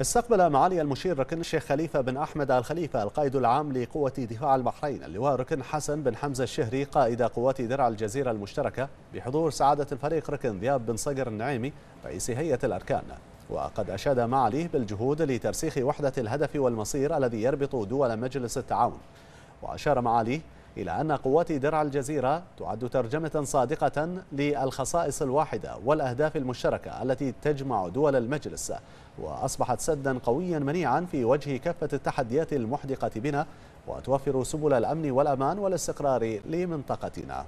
استقبل معالي المشير ركن الشيخ خليفة بن أحمد الخليفة القائد العام لقوة دفاع البحرين اللواء ركن حسن بن حمزة الشهري قائد قوات درع الجزيرة المشتركة بحضور سعادة الفريق ركن ذياب بن صقر النعيمي رئيس هيئة الأركان وقد أشاد معاليه بالجهود لترسيخ وحدة الهدف والمصير الذي يربط دول مجلس التعاون وأشار معاليه إلى أن قوات درع الجزيرة تعد ترجمة صادقة للخصائص الواحدة والأهداف المشتركة التي تجمع دول المجلس وأصبحت سدا قويا منيعا في وجه كافة التحديات المحدقة بنا وتوفر سبل الأمن والأمان والاستقرار لمنطقتنا